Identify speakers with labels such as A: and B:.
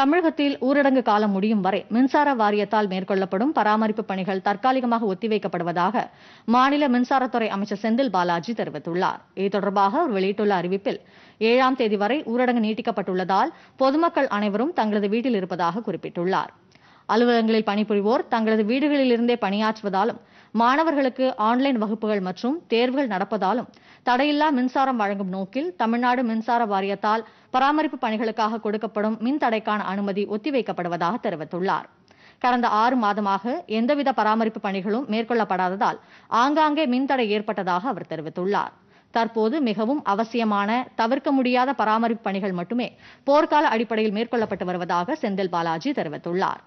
A: தமிழகத்தில் ஊரடங்கு காலம் முடியும் வரை மின்சார வாரியத்தால் மேற்கொள்ளப்படும் பராமரிப்பு பணிகள் தற்காலிகமாக ஒத்திவைக்கப்படுவதாக மாநில மின்சாரத்துறை அமைச்சர் செந்தில் பாலாஜி தெரிவித்துள்ளார் இது தொடர்பாக அவர் வெளியிட்டுள்ள அறிவிப்பில் ஏழாம் தேதி வரை ஊரடங்கு நீட்டிக்கப்பட்டுள்ளதால் பொதுமக்கள் அனைவரும் தங்களது வீட்டில் இருப்பதாக குறிப்பிட்டுள்ளார் அலுவலகங்களில் பணிபுரிவோர் தங்களது வீடுகளிலிருந்தே பணியாற்றுவதாலும் மாணவர்களுக்கு ஆன்லைன் வகுப்புகள் மற்றும் தேர்வுகள் நடப்பதாலும் தடையில்லா மின்சாரம் வழங்கும் நோக்கில் தமிழ்நாடு மின்சார வாரியத்தால் பராமரிப்பு பணிகளுக்காக கொடுக்கப்படும் மின் தடைக்கான அனுமதி ஒத்திவைக்கப்படுவதாக தெரிவித்துள்ளார் கடந்த ஆறு மாதமாக எந்தவித பராமரிப்பு பணிகளும் மேற்கொள்ளப்படாததால் ஆங்காங்கே மின்தடை ஏற்பட்டதாக அவர் தெரிவித்துள்ளார் தற்போது மிகவும் அவசியமான தவிர்க்க முடியாத பராமரிப்பு பணிகள் மட்டுமே போர்க்கால அடிப்படையில் மேற்கொள்ளப்பட்டு வருவதாக செந்தில் பாலாஜி தெரிவித்துள்ளார்